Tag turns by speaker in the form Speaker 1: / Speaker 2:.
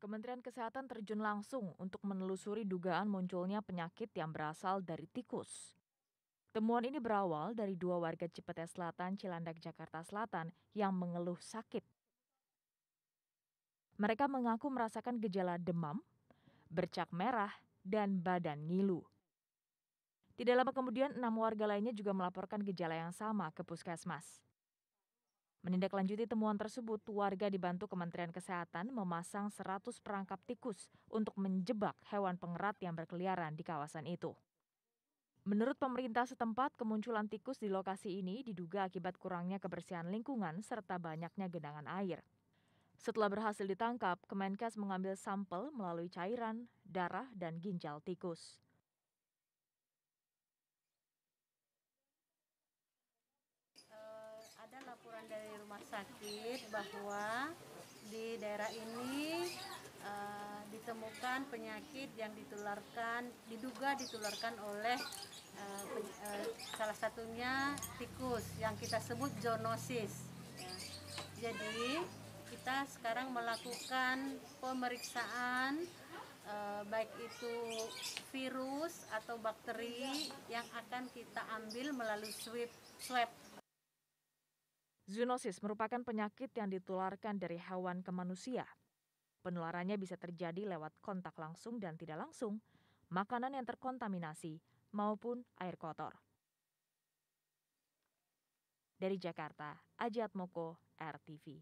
Speaker 1: Kementerian Kesehatan terjun langsung untuk menelusuri dugaan munculnya penyakit yang berasal dari tikus. Temuan ini berawal dari dua warga Cipete Selatan, Cilandak, Jakarta Selatan yang mengeluh sakit. Mereka mengaku merasakan gejala demam, bercak merah, dan badan ngilu. Tidak lama kemudian, enam warga lainnya juga melaporkan gejala yang sama ke puskesmas. Menindaklanjuti temuan tersebut, warga dibantu Kementerian Kesehatan memasang 100 perangkap tikus untuk menjebak hewan pengerat yang berkeliaran di kawasan itu. Menurut pemerintah setempat, kemunculan tikus di lokasi ini diduga akibat kurangnya kebersihan lingkungan serta banyaknya genangan air. Setelah berhasil ditangkap, Kemenkes mengambil sampel melalui cairan, darah, dan ginjal tikus.
Speaker 2: laporan dari rumah sakit bahwa di daerah ini uh, ditemukan penyakit yang ditularkan, diduga ditularkan oleh uh, uh, salah satunya tikus yang kita sebut zoonosis. Jadi kita sekarang melakukan pemeriksaan eh, baik itu virus atau bakteri yang akan kita ambil melalui swab Zoonosis
Speaker 1: merupakan penyakit yang ditularkan dari hewan ke manusia. Penularannya bisa terjadi lewat kontak langsung dan tidak langsung, makanan yang terkontaminasi, maupun air kotor. Dari Jakarta, Ajat Moko, RTV.